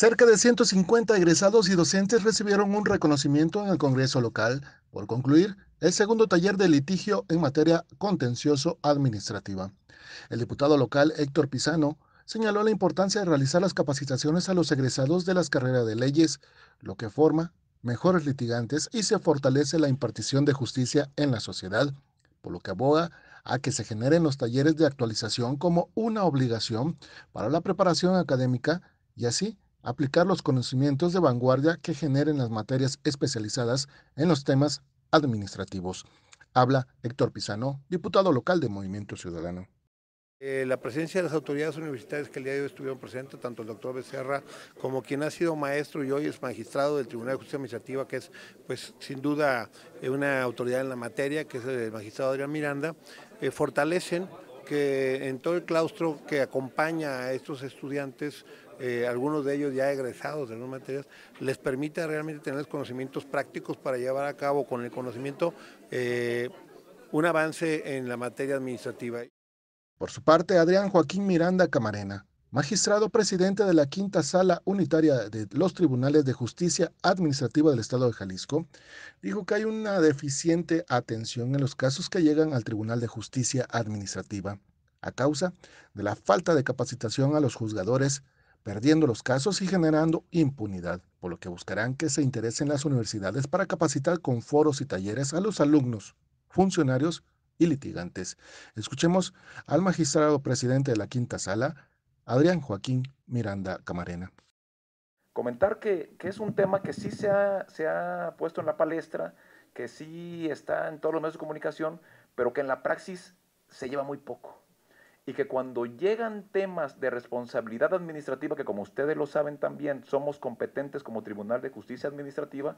Cerca de 150 egresados y docentes recibieron un reconocimiento en el Congreso local por concluir el segundo taller de litigio en materia contencioso administrativa. El diputado local Héctor Pisano señaló la importancia de realizar las capacitaciones a los egresados de las carreras de leyes, lo que forma mejores litigantes y se fortalece la impartición de justicia en la sociedad, por lo que aboga a que se generen los talleres de actualización como una obligación para la preparación académica y así aplicar los conocimientos de vanguardia que generen las materias especializadas en los temas administrativos. Habla Héctor Pizano, diputado local de Movimiento Ciudadano. Eh, la presencia de las autoridades universitarias que el día de hoy estuvieron presentes, tanto el doctor Becerra como quien ha sido maestro y hoy es magistrado del Tribunal de Justicia Administrativa, que es pues sin duda eh, una autoridad en la materia, que es el magistrado Adrián Miranda, eh, fortalecen que en todo el claustro que acompaña a estos estudiantes, eh, algunos de ellos ya egresados de las materias, les permita realmente tener conocimientos prácticos para llevar a cabo con el conocimiento eh, un avance en la materia administrativa. Por su parte, Adrián Joaquín Miranda Camarena, Magistrado presidente de la Quinta Sala Unitaria de los Tribunales de Justicia Administrativa del Estado de Jalisco, dijo que hay una deficiente atención en los casos que llegan al Tribunal de Justicia Administrativa a causa de la falta de capacitación a los juzgadores, perdiendo los casos y generando impunidad, por lo que buscarán que se interesen las universidades para capacitar con foros y talleres a los alumnos, funcionarios y litigantes. Escuchemos al magistrado presidente de la Quinta Sala, Adrián Joaquín Miranda Camarena. Comentar que, que es un tema que sí se ha, se ha puesto en la palestra, que sí está en todos los medios de comunicación, pero que en la praxis se lleva muy poco. Y que cuando llegan temas de responsabilidad administrativa, que como ustedes lo saben también, somos competentes como Tribunal de Justicia Administrativa,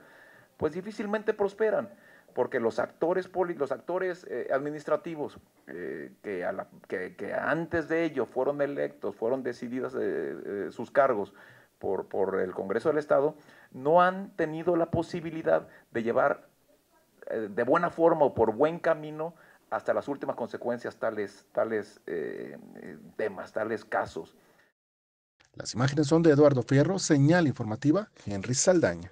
pues difícilmente prosperan porque los actores, los actores eh, administrativos eh, que, antes de ello fueron electos, fueron decididos eh, sus cargos por, el Congreso del Estado, no han tenido la posibilidad de llevar de buena forma o por buen camino hasta las últimas consecuencias tales, tales temas, tales casos. Las imágenes son de Eduardo Fierro, señal informativa Henry Saldaña.